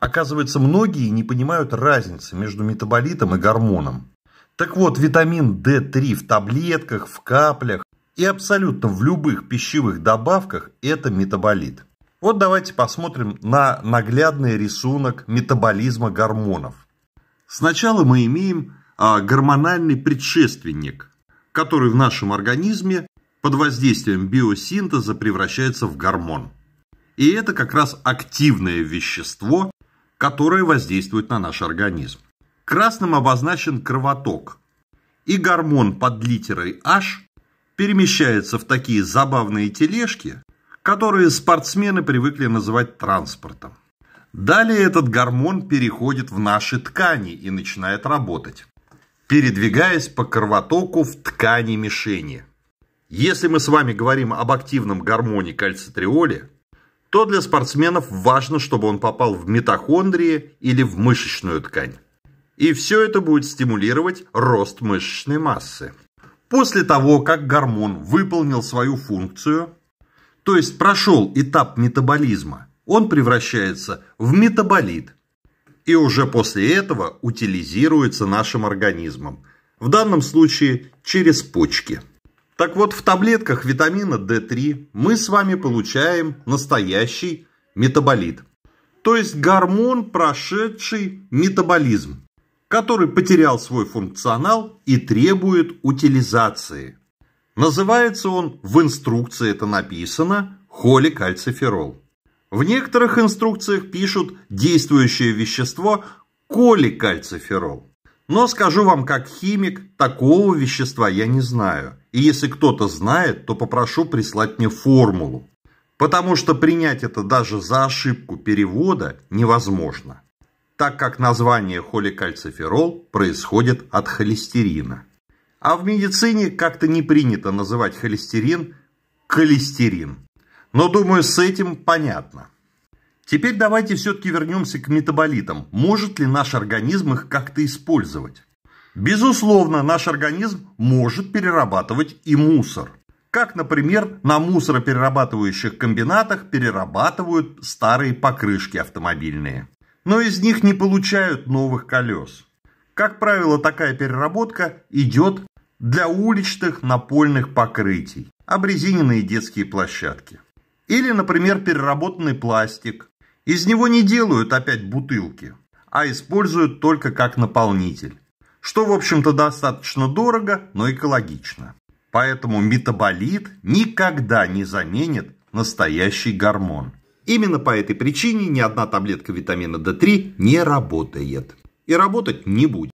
Оказывается, многие не понимают разницы между метаболитом и гормоном. Так вот, витамин D3 в таблетках, в каплях и абсолютно в любых пищевых добавках – это метаболит. Вот давайте посмотрим на наглядный рисунок метаболизма гормонов. Сначала мы имеем а, гормональный предшественник, который в нашем организме под воздействием биосинтеза превращается в гормон. И это как раз активное вещество, которые воздействуют на наш организм. Красным обозначен кровоток, и гормон под литерой H перемещается в такие забавные тележки, которые спортсмены привыкли называть транспортом. Далее этот гормон переходит в наши ткани и начинает работать, передвигаясь по кровотоку в ткани мишени. Если мы с вами говорим об активном гормоне кальцитриоле, то для спортсменов важно, чтобы он попал в митохондрии или в мышечную ткань. И все это будет стимулировать рост мышечной массы. После того, как гормон выполнил свою функцию, то есть прошел этап метаболизма, он превращается в метаболит. И уже после этого утилизируется нашим организмом. В данном случае через почки. Так вот, в таблетках витамина D3 мы с вами получаем настоящий метаболит. То есть гормон, прошедший метаболизм, который потерял свой функционал и требует утилизации. Называется он, в инструкции это написано, холикальциферол. В некоторых инструкциях пишут действующее вещество коликальциферол. Но скажу вам, как химик, такого вещества я не знаю. И если кто-то знает, то попрошу прислать мне формулу. Потому что принять это даже за ошибку перевода невозможно. Так как название холикальциферол происходит от холестерина. А в медицине как-то не принято называть холестерин холестерин. Но думаю, с этим понятно. Теперь давайте все-таки вернемся к метаболитам. Может ли наш организм их как-то использовать? Безусловно, наш организм может перерабатывать и мусор. Как, например, на мусороперерабатывающих комбинатах перерабатывают старые покрышки автомобильные. Но из них не получают новых колес. Как правило, такая переработка идет для уличных напольных покрытий, обрезиненные детские площадки. Или, например, переработанный пластик, из него не делают опять бутылки, а используют только как наполнитель. Что, в общем-то, достаточно дорого, но экологично. Поэтому метаболит никогда не заменит настоящий гормон. Именно по этой причине ни одна таблетка витамина D3 не работает. И работать не будет.